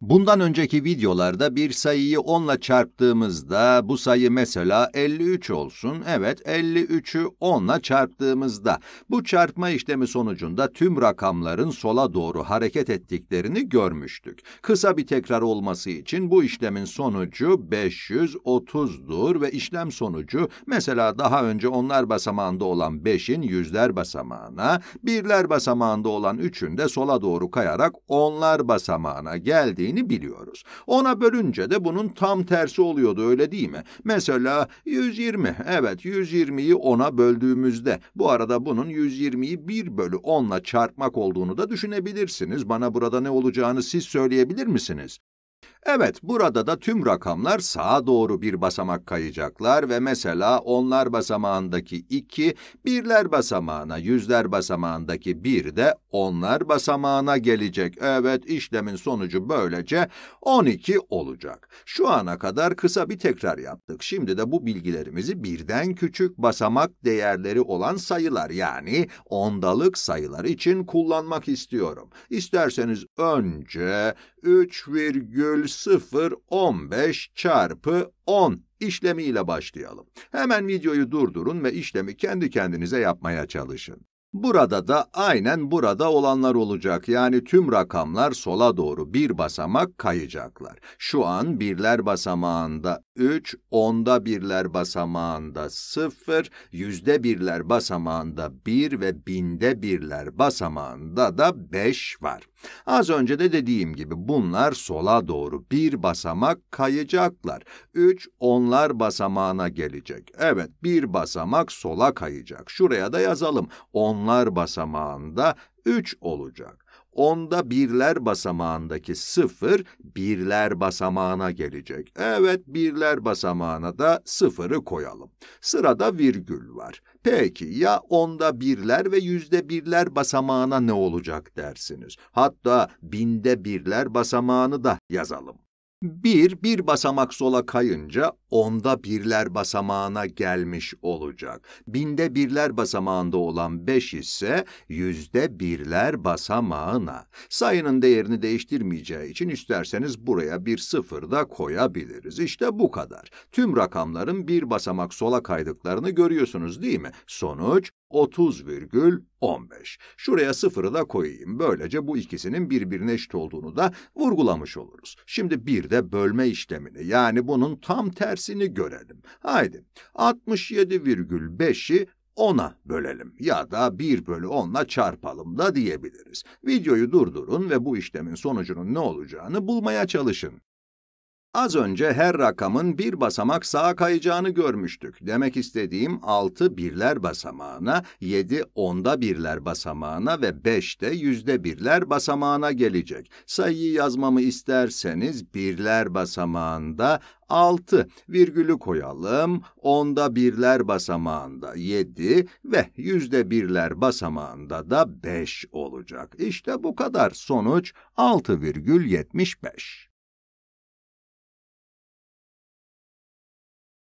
Bundan önceki videolarda bir sayıyı 10 ile çarptığımızda bu sayı mesela 53 olsun. Evet 53'ü 10 ile çarptığımızda bu çarpma işlemi sonucunda tüm rakamların sola doğru hareket ettiklerini görmüştük. Kısa bir tekrar olması için bu işlemin sonucu 530'dur ve işlem sonucu mesela daha önce onlar basamağında olan 5'in yüzler basamağına, birler basamağında olan 3'ün de sola doğru kayarak onlar basamağına geldi geldiğini biliyoruz. Ona bölünce de bunun tam tersi oluyordu öyle değil mi? Mesela 120, evet 120'yi 10'a böldüğümüzde, bu arada bunun 120'yi 1 bölü 10'la çarpmak olduğunu da düşünebilirsiniz. Bana burada ne olacağını siz söyleyebilir misiniz? Evet, burada da tüm rakamlar sağa doğru bir basamak kayacaklar ve mesela onlar basamağındaki 2, birler basamağına, yüzler basamağındaki 1 de onlar basamağına gelecek. Evet, işlemin sonucu böylece 12 olacak. Şu ana kadar kısa bir tekrar yaptık. Şimdi de bu bilgilerimizi birden küçük basamak değerleri olan sayılar yani ondalık sayılar için kullanmak istiyorum. İsterseniz önce 3, bölü 0 15 çarpı 10 işlemiyle başlayalım. Hemen videoyu durdurun ve işlemi kendi kendinize yapmaya çalışın. Burada da aynen burada olanlar olacak. Yani tüm rakamlar sola doğru bir basamak kayacaklar. Şu an birler basamağında 3, onda birler basamağında 0, yüzde birler basamağında 1 ve binde birler basamağında da 5 var. Az önce de dediğim gibi bunlar sola doğru bir basamak kayacaklar. 3 onlar basamağına gelecek. Evet bir basamak sola kayacak. Şuraya da yazalım. Onlar onlar basamağında 3 olacak. Onda birler basamağındaki sıfır birler basamağına gelecek. Evet birler basamağına da sıfırı koyalım. Sırada virgül var. Peki ya onda birler ve yüzde birler basamağına ne olacak dersiniz? Hatta binde birler basamağını da yazalım. 1 bir basamak sola kayınca onda birler basamağına gelmiş olacak. Binde birler basamağında olan 5 ise yüzde birler basamağına. Sayının değerini değiştirmeyeceği için isterseniz buraya bir sıfır da koyabiliriz. İşte bu kadar. Tüm rakamların bir basamak sola kaydıklarını görüyorsunuz değil mi? Sonuç 30,15. Şuraya sıfırı da koyayım. Böylece bu ikisinin birbirine eşit olduğunu da vurgulamış oluruz. Şimdi bir de bölme işlemini yani bunun tam tersini görelim. Haydi 67,5'i 10'a bölelim ya da 1 bölü 10'la çarpalım da diyebiliriz. Videoyu durdurun ve bu işlemin sonucunun ne olacağını bulmaya çalışın. Az önce her rakamın bir basamak sağa kayacağını görmüştük. Demek istediğim 6 birler basamağına, 7 onda birler basamağına ve 5 de yüzde birler basamağına gelecek. Sayıyı yazmamı isterseniz birler basamağında 6 virgülü koyalım, onda birler basamağında 7 ve yüzde birler basamağında da 5 olacak. İşte bu kadar sonuç 6,75.